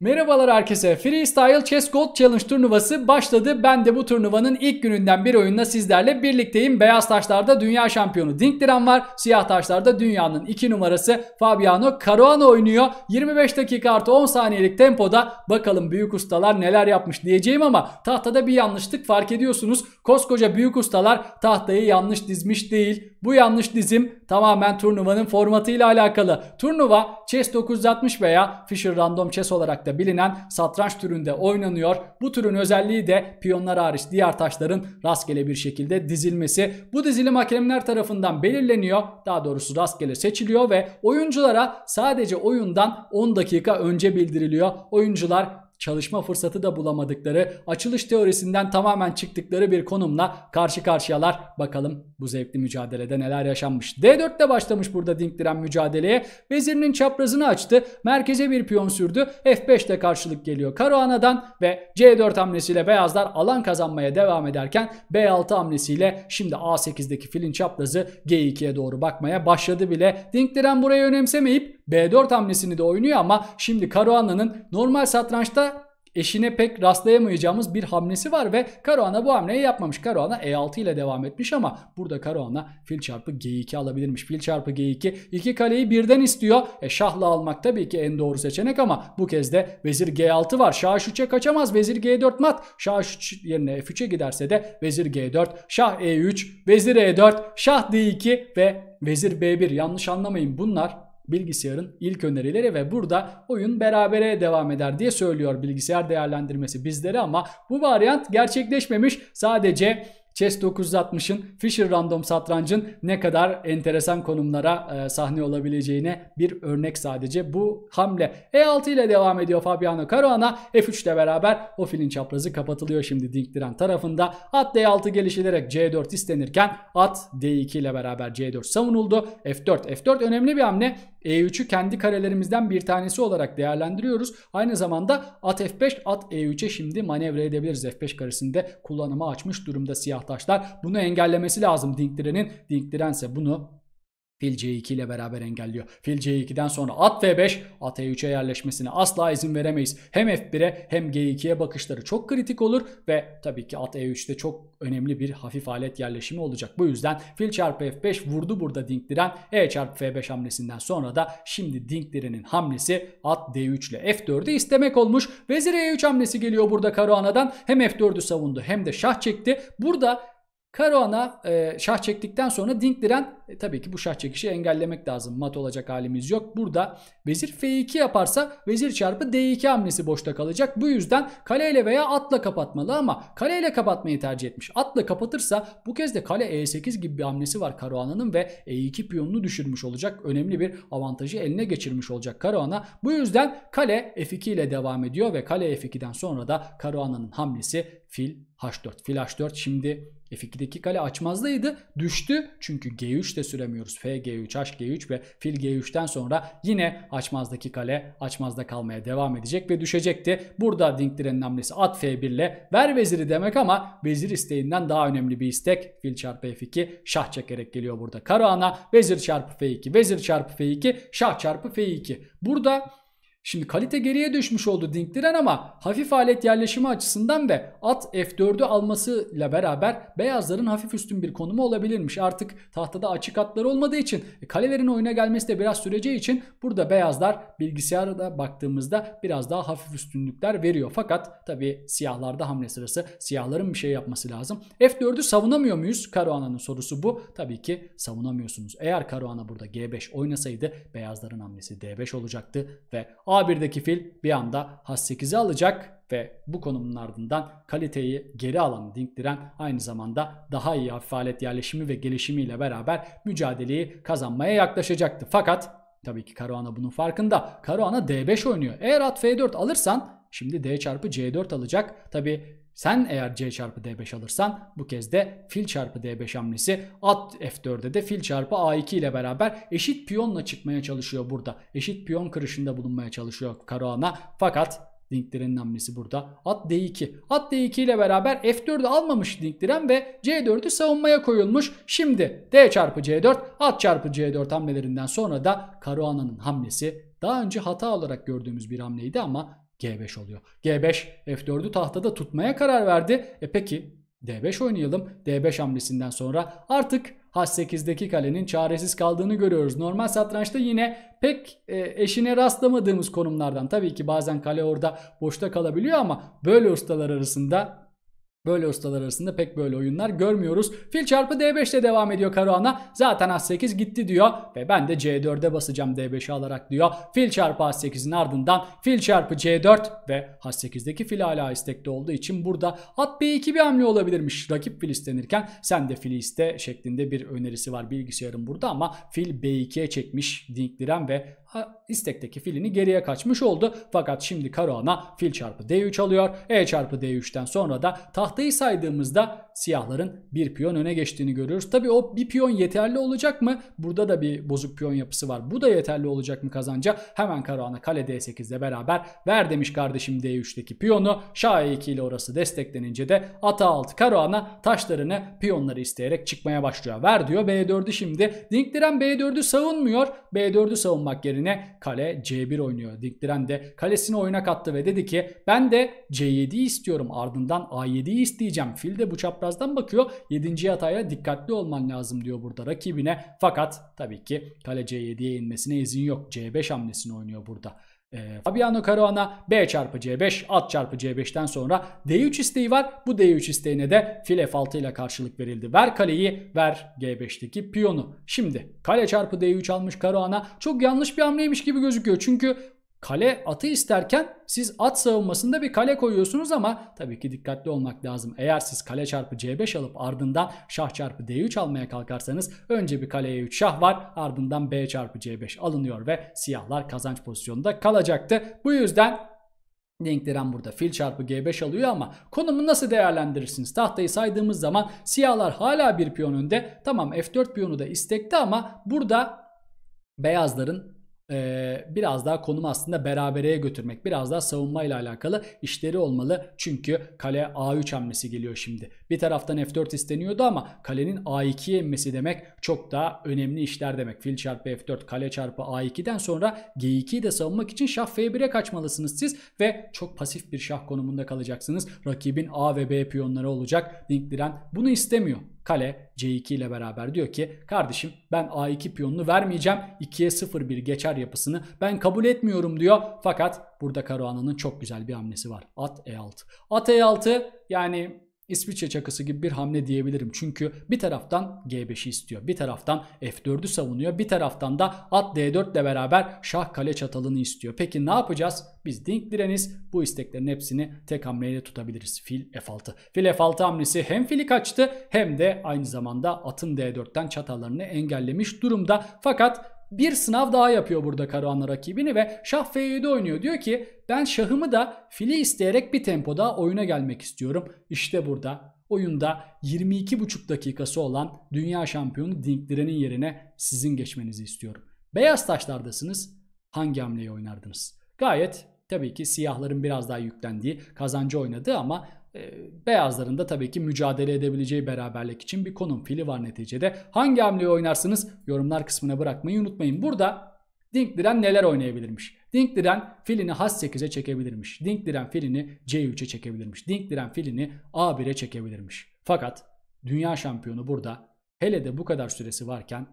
Merhabalar herkese. Freestyle Chess Gold Challenge turnuvası başladı. Ben de bu turnuvanın ilk gününden bir oyunla sizlerle birlikteyim. Beyaz taşlarda dünya şampiyonu Dink var. Siyah taşlarda dünyanın iki numarası Fabiano Caruana oynuyor. 25 dakika artı 10 saniyelik tempoda bakalım büyük ustalar neler yapmış diyeceğim ama tahtada bir yanlışlık fark ediyorsunuz. Koskoca büyük ustalar tahtayı yanlış dizmiş değil. Bu yanlış dizim tamamen turnuvanın formatıyla alakalı. Turnuva Chess 960 veya Fisher Random Chess olarak da bilinen satranç türünde oynanıyor. Bu türün özelliği de piyonlar hariç diğer taşların rastgele bir şekilde dizilmesi. Bu dizilim hakemler tarafından belirleniyor. Daha doğrusu rastgele seçiliyor ve oyunculara sadece oyundan 10 dakika önce bildiriliyor. Oyuncular çalışma fırsatı da bulamadıkları, açılış teorisinden tamamen çıktıkları bir konumla karşı karşıyalar. Bakalım bu zevkli mücadelede neler yaşanmış. D4'te başlamış burada Dink mücadeleye. Vezirinin çaprazını açtı. Merkeze bir piyon sürdü. F5'te karşılık geliyor Karuana'dan ve C4 hamlesiyle beyazlar alan kazanmaya devam ederken B6 hamlesiyle şimdi A8'deki filin çaprazı G2'ye doğru bakmaya başladı bile. Dink diren burayı önemsemeyip B4 hamlesini de oynuyor ama şimdi Karuana'nın normal satrançta eşine pek rastlayamayacağımız bir hamlesi var ve Karoana bu hamleyi yapmamış. Karoana E6 ile devam etmiş ama burada Karoana fil çarpı G2 alabilirmiş. Fil çarpı G2 iki kaleyi birden istiyor. E şahla almak tabii ki en doğru seçenek ama bu kez de vezir G6 var. Şah 3'e kaçamaz. Vezir G4 mat. Şah 3 yerine F3'e giderse de vezir G4, şah E3, vezir E4, şah D2 ve vezir B1. Yanlış anlamayın bunlar bilgisayarın ilk önerileri ve burada oyun berabere devam eder diye söylüyor bilgisayar değerlendirmesi bizlere ama bu varyant gerçekleşmemiş. Sadece Chess 960'ın, Fisher Random Satrancın ne kadar enteresan konumlara e, sahne olabileceğine bir örnek sadece bu hamle. E6 ile devam ediyor Fabiano Caruana. F3 ile beraber o filin çaprazı kapatılıyor şimdi Dinkdiren tarafında. At D6 gelişilerek C4 istenirken at D2 ile beraber C4 savunuldu. F4, F4 önemli bir hamle. E3'ü kendi karelerimizden bir tanesi olarak değerlendiriyoruz. Aynı zamanda at F5, at E3'e şimdi manevra edebiliriz. F5 karesinde kullanıma açmış durumda siyah Beşiktaşlar. Bunu engellemesi lazım Dinkdiren'in. Dinkdiren ise bunu Fil C2 ile beraber engelliyor. Fil C2'den sonra at F5, at E3'e yerleşmesine asla izin veremeyiz. Hem F1'e hem G2'ye bakışları çok kritik olur ve tabii ki at E3'te çok önemli bir hafif alet yerleşimi olacak. Bu yüzden fil çarpı F5 vurdu burada Dinkliren. E çarpı F5 hamlesinden sonra da şimdi Dinkliren'in hamlesi at D3 ile F4'ü istemek olmuş. Vezir E3 hamlesi geliyor burada Karuana'dan. Hem F4'ü savundu hem de şah çekti. Burada Karahan'a e, şah çektikten sonra Dink diren e, tabii ki bu şah çekişi engellemek lazım. Mat olacak halimiz yok. Burada vezir F2 yaparsa vezir çarpı D2 hamlesi boşta kalacak. Bu yüzden kaleyle veya atla kapatmalı ama kaleyle kapatmayı tercih etmiş. Atla kapatırsa bu kez de kale E8 gibi bir hamlesi var Karahan'ın ve E2 piyonunu düşürmüş olacak. Önemli bir avantajı eline geçirmiş olacak Karahan'a. Bu yüzden kale F2 ile devam ediyor ve kale F2'den sonra da Karahan'ın hamlesi fil H4. Fil H4 şimdi e, F2'deki kale açmazdaydı. Düştü. Çünkü G3 de süremiyoruz. F G3, H G3 ve fil G3'ten sonra yine açmazdaki kale açmazda kalmaya devam edecek ve düşecekti. Burada Dink direnin hamlesi at F1 ile ver veziri demek ama vezir isteğinden daha önemli bir istek. Fil çarpı F2 şah çekerek geliyor burada. Karo ana vezir çarpı F2, vezir çarpı F2, şah çarpı F2. Burada Şimdi kalite geriye düşmüş oldu Dinkdiren ama hafif alet yerleşimi açısından ve at F4'ü almasıyla beraber beyazların hafif üstün bir konumu olabilirmiş. Artık tahtada açık atlar olmadığı için e, kalelerin oyuna gelmesi de biraz süreceği için burada beyazlar bilgisayarda baktığımızda biraz daha hafif üstünlükler veriyor. Fakat tabi siyahlarda hamle sırası siyahların bir şey yapması lazım. F4'ü savunamıyor muyuz? Karoana'nın sorusu bu. Tabii ki savunamıyorsunuz. Eğer Karoana burada G5 oynasaydı beyazların hamlesi D5 olacaktı ve A1'deki fil bir anda H8'i alacak ve bu konumun ardından kaliteyi geri alan Dinkdiren aynı zamanda daha iyi hafif alet yerleşimi ve gelişimiyle beraber mücadeleyi kazanmaya yaklaşacaktı. Fakat tabii ki Karuana bunun farkında. Karuana D5 oynuyor. Eğer at F4 alırsan şimdi D çarpı C4 alacak. Tabii sen eğer C çarpı D5 alırsan bu kez de fil çarpı D5 hamlesi at F4'e de fil çarpı A2 ile beraber eşit piyonla çıkmaya çalışıyor burada. Eşit piyon kırışında bulunmaya çalışıyor Karoana. Fakat Linklerin hamlesi burada. At D2. At D2 ile beraber F4'ü almamış Linklerin ve C4'ü savunmaya koyulmuş. Şimdi D çarpı C4, at çarpı C4 hamlelerinden sonra da Karuana'nın hamlesi daha önce hata olarak gördüğümüz bir hamleydi ama G5 oluyor. G5 F4'ü tahtada tutmaya karar verdi. E peki D5 oynayalım. D5 hamlesinden sonra artık H8'deki kalenin çaresiz kaldığını görüyoruz. Normal satrançta yine pek e, eşine rastlamadığımız konumlardan. Tabii ki bazen kale orada boşta kalabiliyor ama böyle ustalar arasında Böyle ustalar arasında pek böyle oyunlar görmüyoruz. Fil çarpı D5 ile devam ediyor Karuana. Zaten A8 gitti diyor ve ben de C4'e basacağım D5'i alarak diyor. Fil çarpı A8'in ardından fil çarpı C4 ve H8'deki fil hala istekli olduğu için burada at B2 bir hamle olabilirmiş. Rakip fil istenirken sen de fili iste şeklinde bir önerisi var bilgisayarın burada ama fil B2'ye çekmiş Dinkliren ve istekteki filini geriye kaçmış oldu. Fakat şimdi Karoan'a fil çarpı d3 alıyor. E çarpı d3'ten sonra da tahtayı saydığımızda siyahların bir piyon öne geçtiğini görüyoruz. Tabi o bir piyon yeterli olacak mı? Burada da bir bozuk piyon yapısı var. Bu da yeterli olacak mı kazanca? Hemen Karoan'a kale d8'le beraber ver demiş kardeşim d3'teki piyonu. Şah e2 ile orası desteklenince de ata altı Karoan'a taşlarını piyonları isteyerek çıkmaya başlıyor. Ver diyor b4'ü şimdi. Dinkdiren b4'ü savunmuyor. b4'ü savunmak yerine yerine kale C1 oynuyor. Dinkdiren de kalesini oyuna kattı ve dedi ki ben de C7 istiyorum ardından A7'yi isteyeceğim. Fil de bu çaprazdan bakıyor. 7. yataya dikkatli olman lazım diyor burada rakibine. Fakat tabii ki kale C7'ye inmesine izin yok. C5 hamlesini oynuyor burada. E, Fabiano Caruana B çarpı C5 at çarpı C5'ten sonra D3 isteği var. Bu D3 isteğine de fil F6 ile karşılık verildi. Ver kaleyi ver G5'teki piyonu. Şimdi kale çarpı D3 almış Caruana. Çok yanlış bir hamleymiş gibi gözüküyor. Çünkü kale atı isterken siz at savunmasında bir kale koyuyorsunuz ama tabii ki dikkatli olmak lazım. Eğer siz kale çarpı c5 alıp ardından şah çarpı d3 almaya kalkarsanız önce bir kaleye 3 şah var ardından b çarpı c5 alınıyor ve siyahlar kazanç pozisyonunda kalacaktı. Bu yüzden Linkdiren burada fil çarpı g5 alıyor ama konumu nasıl değerlendirirsiniz? Tahtayı saydığımız zaman siyahlar hala bir piyon önde. Tamam f4 piyonu da istekte ama burada beyazların ee, biraz daha konumu aslında berabereye götürmek. Biraz daha savunmayla alakalı işleri olmalı. Çünkü kale A3 hamlesi geliyor şimdi. Bir taraftan F4 isteniyordu ama kalenin A2'ye inmesi demek çok daha önemli işler demek. Fil çarpı F4 kale çarpı A2'den sonra G2'yi de savunmak için şah F1'e kaçmalısınız siz ve çok pasif bir şah konumunda kalacaksınız. Rakibin A ve B piyonları olacak. Dinkliren bunu istemiyor. Kale C2 ile beraber diyor ki kardeşim ben A2 piyonunu vermeyeceğim. 2'ye 0 bir geçer yapısını ben kabul etmiyorum diyor. Fakat burada Karuana'nın çok güzel bir hamlesi var. At E6. At E6 yani İsviçre çakısı gibi bir hamle diyebilirim. Çünkü bir taraftan G5'i istiyor. Bir taraftan F4'ü savunuyor. Bir taraftan da at D4 ile beraber şah kale çatalını istiyor. Peki ne yapacağız? Biz dink direniz. Bu isteklerin hepsini tek hamleyle tutabiliriz. Fil F6. Fil F6 hamlesi hem fili kaçtı hem de aynı zamanda atın D4'ten çatallarını engellemiş durumda. Fakat bir sınav daha yapıyor burada Karuan'la rakibini ve şah f7 oynuyor. Diyor ki ben şahımı da fili isteyerek bir tempo daha oyuna gelmek istiyorum. İşte burada oyunda 22,5 dakikası olan dünya şampiyonu Dinkler'in yerine sizin geçmenizi istiyorum. Beyaz taşlardasınız. Hangi hamleyi oynardınız? Gayet tabii ki siyahların biraz daha yüklendiği kazancı oynadı ama ee, beyazların da tabii ki mücadele edebileceği beraberlik için bir konum fili var neticede. Hangi hamleyi oynarsınız yorumlar kısmına bırakmayı unutmayın. Burada Dinkliren neler oynayabilirmiş? Dinkliren filini H8'e çekebilirmiş. Dinkliren filini C3'e çekebilirmiş. Dinkliren filini A1'e çekebilirmiş. Fakat dünya şampiyonu burada hele de bu kadar süresi varken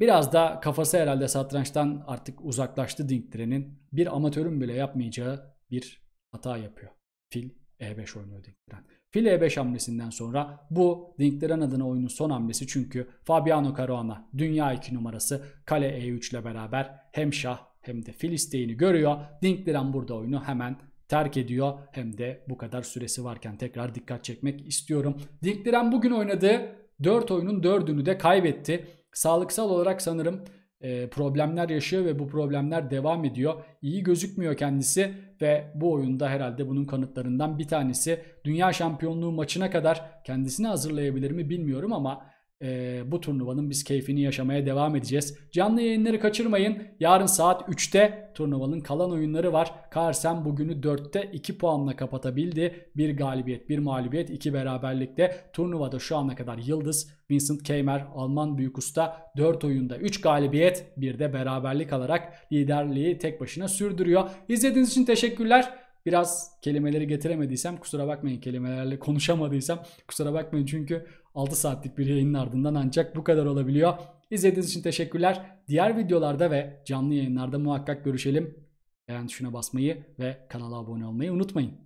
biraz da kafası herhalde satrançtan artık uzaklaştı Dinkliren'in. Bir amatörün bile yapmayacağı bir hata yapıyor. Fil e5 oynuyor Dinktiren. Fil E5 hamlesinden sonra bu Dinktiren adına oyunun son hamlesi çünkü Fabiano Caruana dünya 2 numarası kale E3 ile beraber hem şah hem de fil isteğini görüyor. Dinktiren burada oyunu hemen terk ediyor. Hem de bu kadar süresi varken tekrar dikkat çekmek istiyorum. Dinktiren bugün oynadığı 4 oyunun 4'ünü de kaybetti. Sağlıksal olarak sanırım e, problemler yaşıyor ve bu problemler devam ediyor. İyi gözükmüyor kendisi ve bu oyunda herhalde bunun kanıtlarından bir tanesi. Dünya şampiyonluğu maçına kadar kendisini hazırlayabilir mi bilmiyorum ama e, bu turnuvanın biz keyfini yaşamaya devam edeceğiz. Canlı yayınları kaçırmayın. Yarın saat 3'te turnuvanın kalan oyunları var. Karsen bugünü 4'te 2 puanla kapatabildi. Bir galibiyet, bir mağlubiyet, iki beraberlikte. Turnuvada şu ana kadar Yıldız, Vincent Keymer, Alman Büyük Usta 4 oyunda 3 galibiyet, bir de beraberlik alarak liderliği tek başına sürdürüyor. İzlediğiniz için teşekkürler. Biraz kelimeleri getiremediysem kusura bakmayın. Kelimelerle konuşamadıysam kusura bakmayın. Çünkü 6 saatlik bir yayının ardından ancak bu kadar olabiliyor. İzlediğiniz için teşekkürler. Diğer videolarda ve canlı yayınlarda muhakkak görüşelim. Beğen tuşuna basmayı ve kanala abone olmayı unutmayın.